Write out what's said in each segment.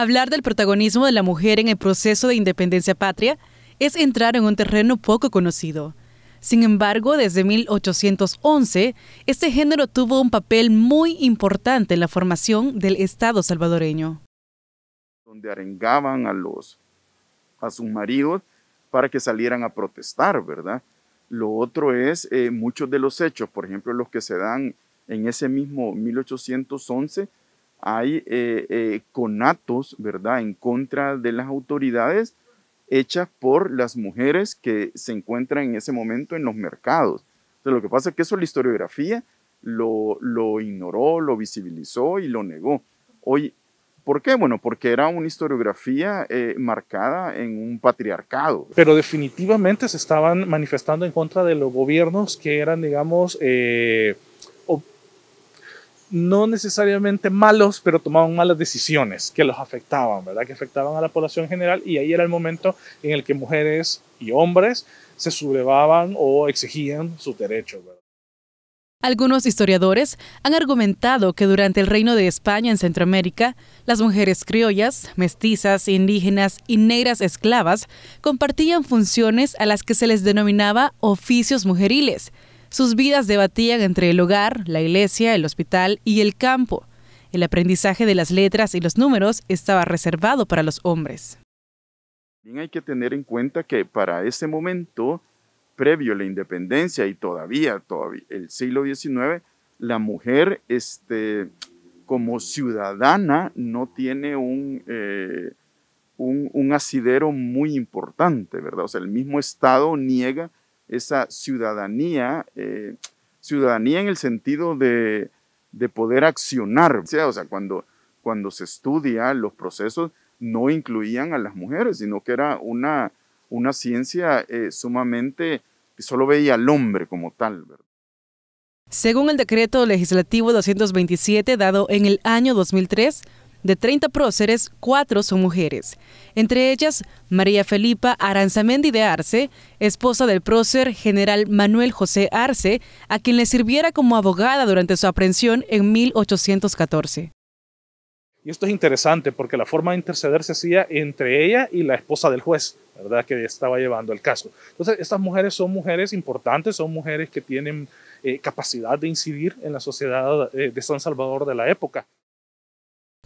Hablar del protagonismo de la mujer en el proceso de independencia patria es entrar en un terreno poco conocido. Sin embargo, desde 1811, este género tuvo un papel muy importante en la formación del Estado salvadoreño. Donde arengaban a, los, a sus maridos para que salieran a protestar, ¿verdad? Lo otro es eh, muchos de los hechos, por ejemplo, los que se dan en ese mismo 1811, hay eh, eh, conatos, ¿verdad?, en contra de las autoridades hechas por las mujeres que se encuentran en ese momento en los mercados. Entonces, lo que pasa es que eso la historiografía lo, lo ignoró, lo visibilizó y lo negó. Hoy, ¿Por qué? Bueno, porque era una historiografía eh, marcada en un patriarcado. Pero definitivamente se estaban manifestando en contra de los gobiernos que eran, digamos, no necesariamente malos, pero tomaban malas decisiones que los afectaban, ¿verdad? Que afectaban a la población general y ahí era el momento en el que mujeres y hombres se sublevaban o exigían sus derechos, Algunos historiadores han argumentado que durante el reino de España en Centroamérica, las mujeres criollas, mestizas, indígenas y negras esclavas compartían funciones a las que se les denominaba oficios mujeriles, sus vidas debatían entre el hogar, la iglesia, el hospital y el campo. El aprendizaje de las letras y los números estaba reservado para los hombres. hay que tener en cuenta que para ese momento, previo a la independencia y todavía, todavía el siglo XIX, la mujer este, como ciudadana no tiene un, eh, un, un asidero muy importante, ¿verdad? O sea, el mismo Estado niega esa ciudadanía, eh, ciudadanía en el sentido de, poder accionar. O sea, cuando, cuando se estudia los procesos no incluían a las mujeres, sino que era una, una ciencia eh, sumamente que solo veía al hombre como tal. Según el decreto legislativo 227 dado en el año 2003, de 30 próceres, cuatro son mujeres, entre ellas María Felipa Aranzamendi de Arce, esposa del prócer general Manuel José Arce, a quien le sirviera como abogada durante su aprehensión en 1814. Y esto es interesante porque la forma de interceder se hacía entre ella y la esposa del juez, ¿verdad? Que estaba llevando el caso. Entonces, estas mujeres son mujeres importantes, son mujeres que tienen eh, capacidad de incidir en la sociedad eh, de San Salvador de la época.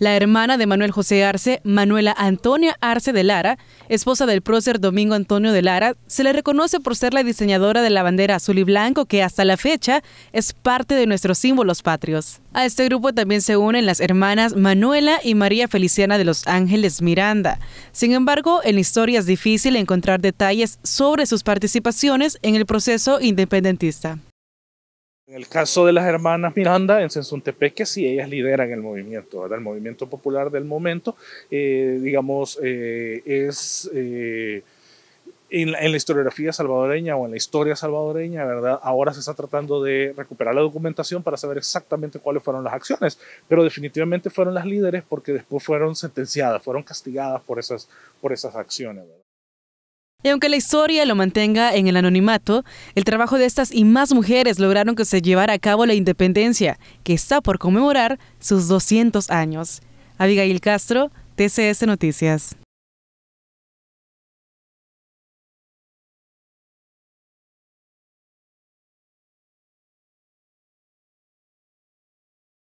La hermana de Manuel José Arce, Manuela Antonia Arce de Lara, esposa del prócer Domingo Antonio de Lara, se le reconoce por ser la diseñadora de la bandera azul y blanco que hasta la fecha es parte de nuestros símbolos patrios. A este grupo también se unen las hermanas Manuela y María Feliciana de Los Ángeles Miranda. Sin embargo, en la historia es difícil encontrar detalles sobre sus participaciones en el proceso independentista. En el caso de las hermanas Miranda, en Sensuntepeque sí, ellas lideran el movimiento, el movimiento popular del momento, eh, digamos, eh, es... Eh, en la, historiografía salvadoreña o en la historia salvadoreña, ¿verdad? Ahora se está tratando de recuperar la documentación para saber exactamente cuáles fueron las acciones, pero definitivamente fueron las líderes porque después fueron sentenciadas, fueron castigadas por esas, por esas acciones, ¿verdad? Y aunque la historia lo mantenga en el anonimato, el trabajo de estas y más mujeres lograron que se llevara a cabo la independencia, que está por conmemorar sus 200 años. Abigail Castro, TCS Noticias.